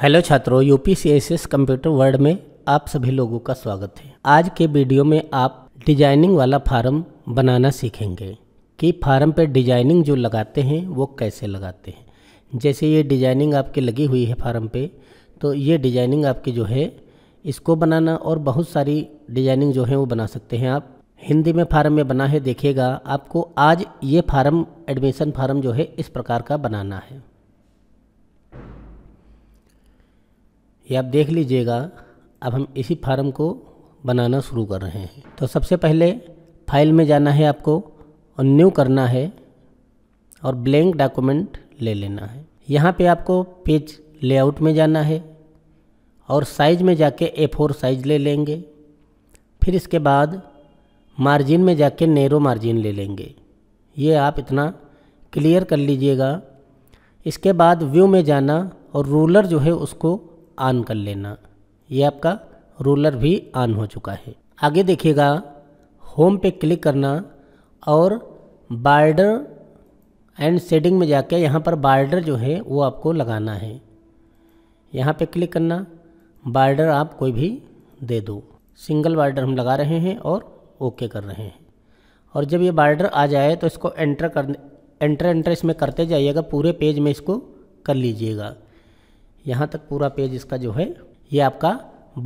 hello छात्रों U C S S computer world में आप सभी लोगों का स्वागत है आज के वीडियो में आप डिजाइनिंग वाला फार्म बनाना सीखेंगे कि फार्म पे डिजाइनिंग जो लगाते हैं वो कैसे लगाते हैं जैसे ये डिजाइनिंग आपकी लगी हुई है फार्म पे तो ये डिजाइनिंग आपकी जो है इसको बनाना और बहुत सारी डिजाइनिंग जो है वो बना सकते हैं आप हिंदी में फार्म में बना है देखिएगा आपको आज ये फार्म एडमिशन फार्म जो है इस प्रकार का बनाना है ये आप देख लीजिएगा अब हम इसी फार्म को बनाना शुरू कर रहे हैं तो सबसे पहले फाइल में जाना है आपको और न्यू करना है और ब्लैंक डॉक्यूमेंट ले लेना है यहाँ पे आपको पेज लेआउट में जाना है और साइज में जाके ए फोर साइज ले लेंगे फिर इसके बाद मार्जिन में जाके नेरो मार्जिन ले लेंगे ये आप इतना क्लियर कर लीजिएगा इसके बाद व्यू में जाना और रूलर जो है उसको ऑन कर लेना ये आपका रोलर भी ऑन हो चुका है आगे देखिएगा होम पे क्लिक करना और बार्डर एंड सेटिंग में जाके यहाँ पर बार्डर जो है वो आपको लगाना है यहाँ पे क्लिक करना बार्डर आप कोई भी दे दो सिंगल बार्डर हम लगा रहे हैं और ओके कर रहे हैं और जब ये बार्डर आ जाए तो इसको एंटर कर एंटर एंटर इसमें करते जाइएगा पूरे पेज में इसको कर लीजिएगा यहाँ तक पूरा पेज इसका जो है ये आपका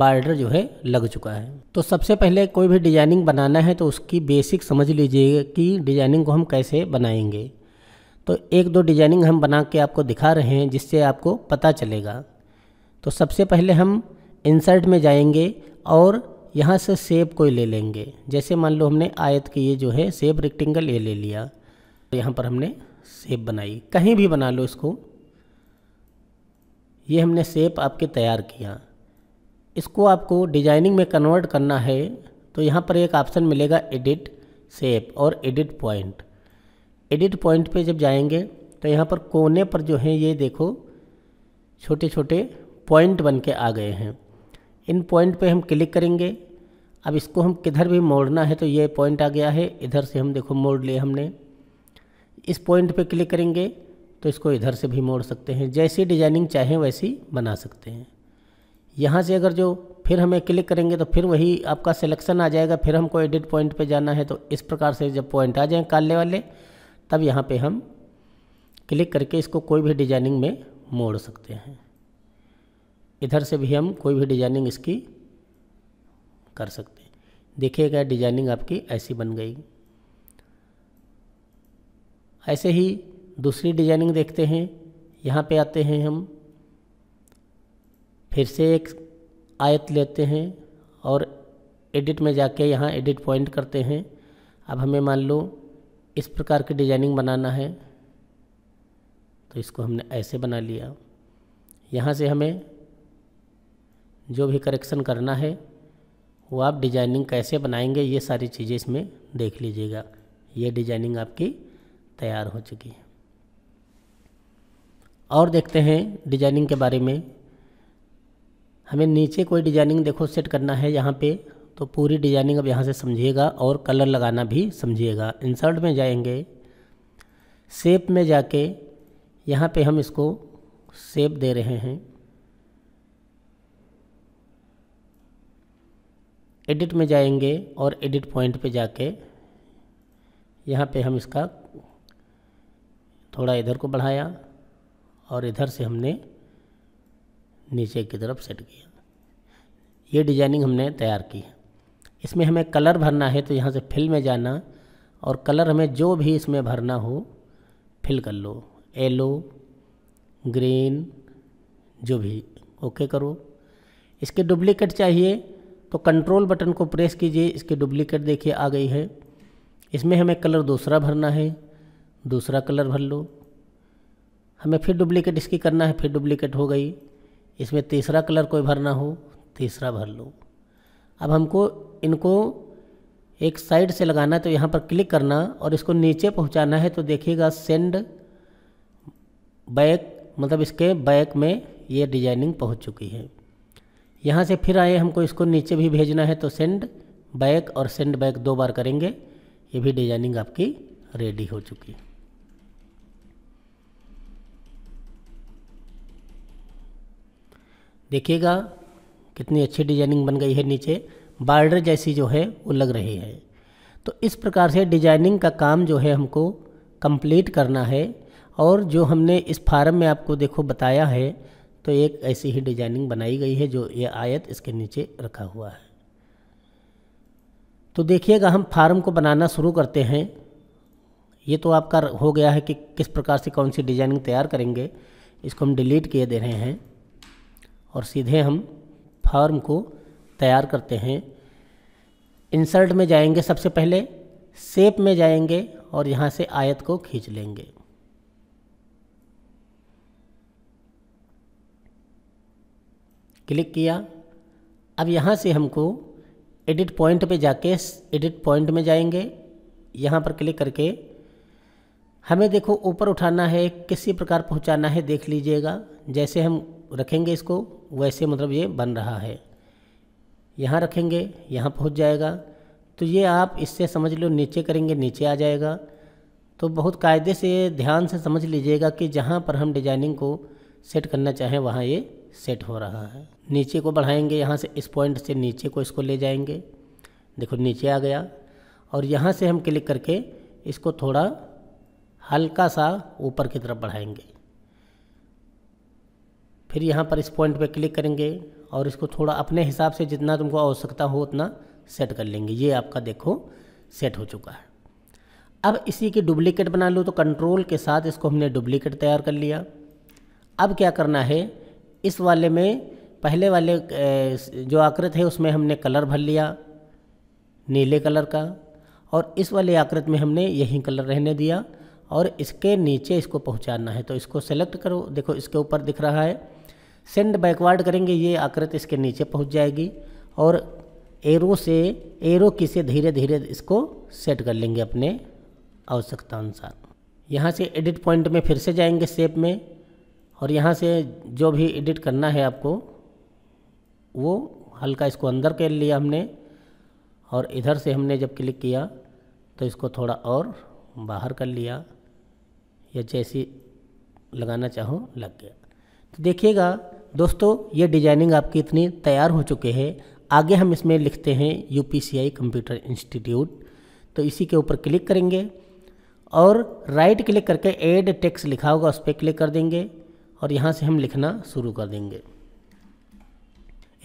बार्डर जो है लग चुका है तो सबसे पहले कोई भी डिजाइनिंग बनाना है तो उसकी बेसिक समझ लीजिए कि डिजाइनिंग को हम कैसे बनाएंगे तो एक दो डिजाइनिंग हम बना के आपको दिखा रहे हैं जिससे आपको पता चलेगा तो सबसे पहले हम इंसर्ट में जाएंगे और यहाँ से सेब कोई ले लेंगे जैसे मान लो हमने आयत की ये जो है सेब रेक्टेंगल ये ले लिया तो यहाँ पर हमने सेब बनाई कहीं भी बना लो इसको ये हमने सेप आपके तैयार किया इसको आपको डिजाइनिंग में कन्वर्ट करना है तो यहाँ पर एक ऑप्शन मिलेगा एडिट सेप और एडिट पॉइंट एडिट पॉइंट पे जब जाएंगे तो यहाँ पर कोने पर जो हैं ये देखो छोटे छोटे पॉइंट बन के आ गए हैं इन पॉइंट पे हम क्लिक करेंगे अब इसको हम किधर भी मोड़ना है तो ये पॉइंट आ गया है इधर से हम देखो मोड़ लिए हमने इस पॉइंट पे क्लिक करेंगे तो इसको इधर से भी मोड़ सकते हैं जैसी डिजाइनिंग चाहें वैसी बना सकते हैं यहाँ से अगर जो फिर हमें क्लिक करेंगे तो फिर वही आपका सिलेक्शन आ जाएगा फिर हमको एडिट पॉइंट पे जाना है तो इस प्रकार से जब पॉइंट आ जाएँ काले वाले तब यहाँ पे हम क्लिक करके इसको कोई भी डिजाइनिंग में मोड़ सकते हैं इधर से भी हम कोई भी डिजाइनिंग इसकी कर सकते हैं देखिएगा डिजाइनिंग आपकी ऐसी बन गई ऐसे ही दूसरी डिजाइनिंग देखते हैं यहाँ पे आते हैं हम फिर से एक आयत लेते हैं और एडिट में जाके यहाँ एडिट पॉइंट करते हैं अब हमें मान लो इस प्रकार की डिजाइनिंग बनाना है तो इसको हमने ऐसे बना लिया यहाँ से हमें जो भी करेक्शन करना है वो आप डिजाइनिंग कैसे बनाएंगे ये सारी चीज़ें इसमें देख लीजिएगा ये डिजाइनिंग आपकी तैयार हो चुकी है और देखते हैं डिजाइनिंग के बारे में हमें नीचे कोई डिजाइनिंग देखो सेट करना है यहाँ पे तो पूरी डिजाइनिंग अब यहाँ से समझिएगा और कलर लगाना भी समझिएगा इंसर्ट में जाएंगे सेप में जाके यहाँ पे हम इसको सेप दे रहे हैं एडिट में जाएंगे और एडिट पॉइंट पे जाके यहाँ पे हम इसका थोड़ा इधर को बढ़ाया और इधर से हमने नीचे की तरफ सेट किया ये डिजाइनिंग हमने तैयार की है इसमें हमें कलर भरना है तो यहाँ से फिल में जाना और कलर हमें जो भी इसमें भरना हो फिल कर लो येलो ग्रीन जो भी ओके करो इसके डुप्लीकेट चाहिए तो कंट्रोल बटन को प्रेस कीजिए इसके डुप्लीकेट देखिए आ गई है इसमें हमें कलर दूसरा भरना है दूसरा कलर भर लो हमें फिर डुप्लीकेट इसकी करना है फिर डुप्लीकेट हो गई इसमें तीसरा कलर कोई भरना हो तीसरा भर लो अब हमको इनको एक साइड से लगाना है तो यहाँ पर क्लिक करना और इसको नीचे पहुँचाना है तो देखिएगा सेंड बैक मतलब इसके बैक में ये डिजाइनिंग पहुँच चुकी है यहाँ से फिर आए हमको इसको नीचे भी भेजना है तो सेंड बैक और सेंड बैक दो बार करेंगे ये भी डिजाइनिंग आपकी रेडी हो चुकी है देखिएगा कितनी अच्छी डिजाइनिंग बन गई है नीचे बार्डर जैसी जो है वो लग रही है तो इस प्रकार से डिजाइनिंग का काम जो है हमको कंप्लीट करना है और जो हमने इस फार्म में आपको देखो बताया है तो एक ऐसी ही डिजाइनिंग बनाई गई है जो ये आयत इसके नीचे रखा हुआ है तो देखिएगा हम फार्म को बनाना शुरू करते हैं ये तो आपका हो गया है कि किस प्रकार से कौन सी डिजाइनिंग तैयार करेंगे इसको हम डिलीट किए दे रहे हैं और सीधे हम फॉर्म को तैयार करते हैं इंसर्ट में जाएंगे सबसे पहले सेप में जाएंगे और यहाँ से आयत को खींच लेंगे क्लिक किया अब यहाँ से हमको एडिट पॉइंट पे जाके एडिट पॉइंट में जाएंगे यहाँ पर क्लिक करके हमें देखो ऊपर उठाना है किसी प्रकार पहुँचाना है देख लीजिएगा जैसे हम रखेंगे इसको वैसे मतलब ये बन रहा है यहाँ रखेंगे यहाँ पहुँच जाएगा तो ये आप इससे समझ लो नीचे करेंगे नीचे आ जाएगा तो बहुत कायदे से ध्यान से समझ लीजिएगा कि जहाँ पर हम डिजाइनिंग को सेट करना चाहें वहाँ ये सेट हो रहा है नीचे को बढ़ाएंगे यहाँ से इस पॉइंट से नीचे को इसको ले जाएंगे देखो नीचे आ गया और यहाँ से हम क्लिक करके इसको थोड़ा हल्का सा ऊपर की तरफ बढ़ाएंगे फिर यहाँ पर इस पॉइंट पे क्लिक करेंगे और इसको थोड़ा अपने हिसाब से जितना तुमको आवश्यकता हो उतना सेट कर लेंगे ये आपका देखो सेट हो चुका है अब इसी की डुप्लीकेट बना लो तो कंट्रोल के साथ इसको हमने डुप्लीकेट तैयार कर लिया अब क्या करना है इस वाले में पहले वाले जो आकृत है उसमें हमने कलर भर लिया नीले कलर का और इस वाले आकृत में हमने यही कलर रहने दिया और इसके नीचे इसको पहुंचाना है तो इसको सेलेक्ट करो देखो इसके ऊपर दिख रहा है सेंड बैकवर्ड करेंगे ये आकृति इसके नीचे पहुंच जाएगी और एरो से एरो की से धीरे धीरे इसको सेट कर लेंगे अपने आवश्यकता अनुसार यहाँ से एडिट पॉइंट में फिर से जाएंगे सेप में और यहाँ से जो भी एडिट करना है आपको वो हल्का इसको अंदर कर लिया हमने और इधर से हमने जब क्लिक किया तो इसको थोड़ा और बाहर कर लिया या जैसी लगाना चाहो लग गया तो देखिएगा दोस्तों ये डिजाइनिंग आपकी इतनी तैयार हो चुके हैं आगे हम इसमें लिखते हैं यू कंप्यूटर इंस्टीट्यूट तो इसी के ऊपर क्लिक करेंगे और राइट क्लिक करके एड टेक्स लिखा होगा उस पर क्लिक कर देंगे और यहाँ से हम लिखना शुरू कर देंगे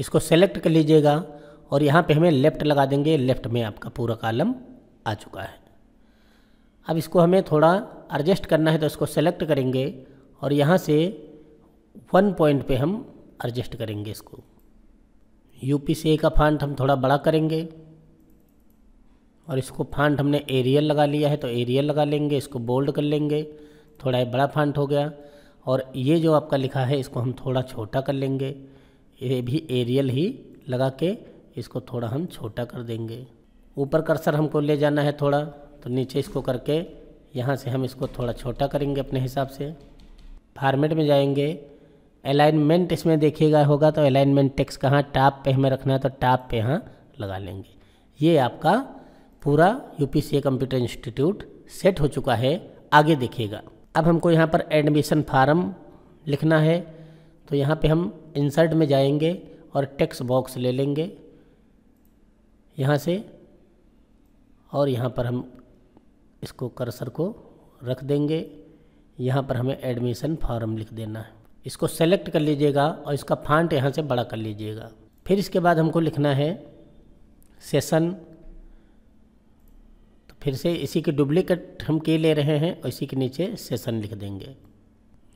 इसको सेलेक्ट कर लीजिएगा और यहाँ पे हमें लेफ़्ट लगा देंगे लेफ़्ट में आपका पूरा कालम आ चुका है अब इसको हमें थोड़ा एडजस्ट करना है तो इसको सेलेक्ट करेंगे और यहाँ से वन पॉइंट पे हम एडजस्ट करेंगे इसको यूपी से ए का फांट हम थोड़ा बड़ा करेंगे और इसको फांट हमने एरियल लगा लिया है तो एरियल लगा लेंगे इसको बोल्ड कर लेंगे थोड़ा ये बड़ा फांट हो गया और ये जो आपका लिखा है इसको हम थोड़ा छोटा कर लेंगे ये भी एरियल ही लगा के इसको थोड़ा हम छोटा कर देंगे ऊपर कर्सर हमको ले जाना है थोड़ा तो नीचे इसको करके यहाँ से हम इसको थोड़ा छोटा करेंगे अपने हिसाब से फार्मेट में जाएंगे अलाइनमेंट इसमें देखिएगा होगा तो अलाइनमेंट टेक्स कहाँ टॉप पे हमें रखना है तो टॉप पे यहाँ लगा लेंगे ये आपका पूरा U P computer institute set हो चुका है आगे देखिएगा अब हमको यहाँ पर एडमिशन फार्म लिखना है तो यहाँ पे हम इंसर्ट में जाएंगे और टेक्स बॉक्स ले लेंगे यहाँ से और यहाँ पर हम इसको कर्सर को रख देंगे यहाँ पर हमें एडमिशन फार्म लिख देना है इसको सेलेक्ट कर लीजिएगा और इसका फांट यहाँ से बड़ा कर लीजिएगा फिर इसके बाद हमको लिखना है सेशन तो फिर से इसी के डुप्लिकेट हम के ले रहे हैं और इसी के नीचे सेशन लिख देंगे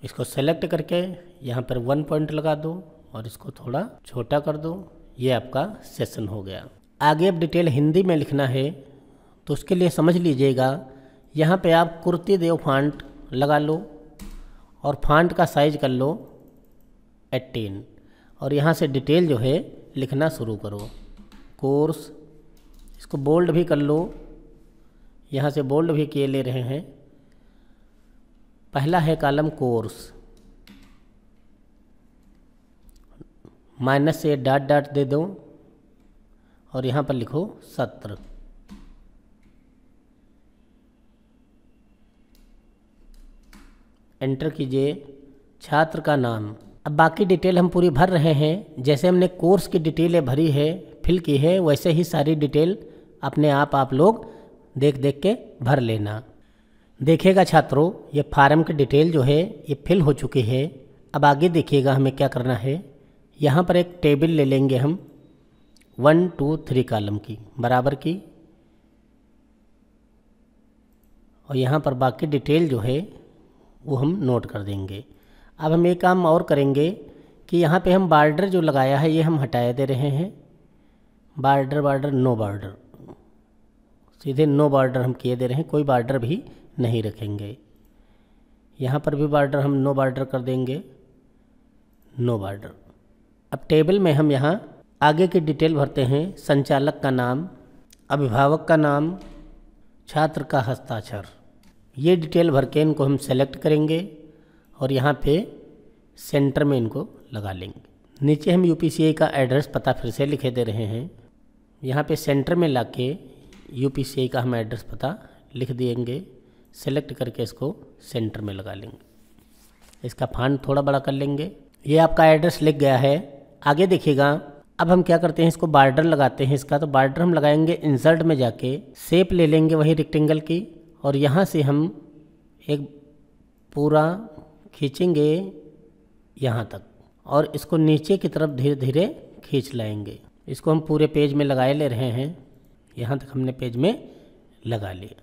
इसको सेलेक्ट करके यहाँ पर वन पॉइंट लगा दो और इसको थोड़ा छोटा कर दो ये आपका सेशन हो गया आगे अब डिटेल हिंदी में लिखना है तो उसके लिए समझ लीजिएगा यहाँ पे आप कुर्ती देव फांट लगा लो और फांट का साइज कर लो 18 और यहाँ से डिटेल जो है लिखना शुरू करो कोर्स इसको बोल्ड भी कर लो यहाँ से बोल्ड भी किए ले रहे हैं पहला है कॉलम कोर्स माइनस से डॉट डॉट दे दो और यहाँ पर लिखो सत्र एंटर कीजिए छात्र का नाम अब बाकी डिटेल हम पूरी भर रहे हैं जैसे हमने कोर्स की डिटेलें भरी है फिल की है वैसे ही सारी डिटेल अपने आप आप लोग देख देख के भर लेना देखेगा छात्रों ये फार्म की डिटेल जो है ये फिल हो चुकी है अब आगे देखिएगा हमें क्या करना है यहाँ पर एक टेबल ले लेंगे हम वन टू थ्री कालम की बराबर की और यहाँ पर बाकी डिटेल जो है वो हम नोट कर देंगे अब हम एक काम और करेंगे कि यहाँ पे हम बार्डर जो लगाया है ये हम हटाए दे रहे हैं बार्डर बार्डर नो बार्डर सीधे नो बार्डर हम किए दे रहे हैं कोई बार्डर भी नहीं रखेंगे यहाँ पर भी बार्डर हम नो बार्डर कर देंगे नो बार्डर अब टेबल में हम यहाँ आगे की डिटेल भरते हैं संचालक का नाम अभिभावक का नाम छात्र का हस्ताक्षर ये डिटेल भर के इनको हम सेलेक्ट करेंगे और यहाँ पे सेंटर में इनको लगा लेंगे नीचे हम यू का एड्रेस पता फिर से लिखे दे रहे हैं यहाँ पे सेंटर में ला के यू का हम एड्रेस पता लिख देंगे सेलेक्ट करके इसको सेंटर में लगा लेंगे इसका फान थोड़ा बड़ा कर लेंगे ये आपका एड्रेस लिख गया है आगे देखिएगा अब हम क्या करते हैं इसको बार्डर लगाते हैं इसका तो बार्डर हम लगाएंगे इंसर्ट में जाके सेप ले लेंगे वही रेक्टेंगल की और यहाँ से हम एक पूरा खींचेंगे यहाँ तक और इसको नीचे की तरफ धीरे धीरे खींच लाएंगे इसको हम पूरे पेज में लगाए ले रहे हैं यहाँ तक हमने पेज में लगा लिया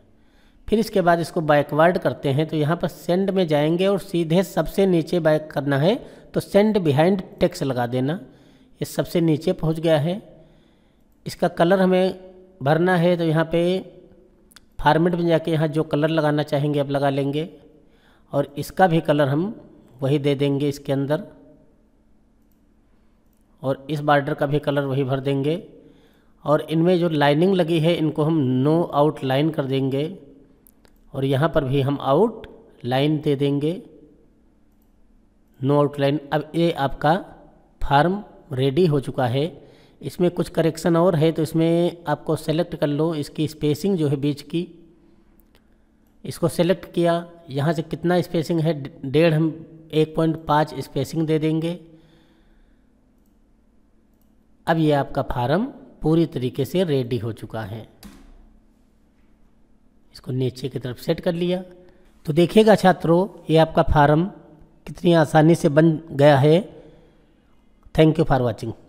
फिर इसके बाद इसको बैकवर्ड करते हैं तो यहाँ पर सेंड में जाएंगे और सीधे सबसे नीचे बैक करना है तो सेंड बिहाइंड टेक्स लगा देना ये सबसे नीचे पहुँच गया है इसका कलर हमें भरना है तो यहाँ पे फार्मेट में जाके यहाँ जो कलर लगाना चाहेंगे आप लगा लेंगे और इसका भी कलर हम वही दे देंगे इसके अंदर और इस बार्डर का भी कलर वही भर देंगे और इनमें जो लाइनिंग लगी है इनको हम नो आउट लाइन कर देंगे और यहाँ पर भी हम आउट लाइन दे देंगे नो आउट लाइन अब ये आपका फार्म रेडी हो चुका है इसमें कुछ करेक्शन और है तो इसमें आपको सेलेक्ट कर लो इसकी स्पेसिंग जो है बीच की इसको सेलेक्ट किया यहाँ से कितना स्पेसिंग है डेढ़ हम एक पॉइंट पाँच स्पेसिंग दे देंगे अब ये आपका फार्म पूरी तरीके से रेडी हो चुका है इसको नीचे की तरफ सेट कर लिया तो देखिएगा छात्रों ये आपका फार्म कितनी आसानी से बन गया है थैंक यू फॉर वॉचिंग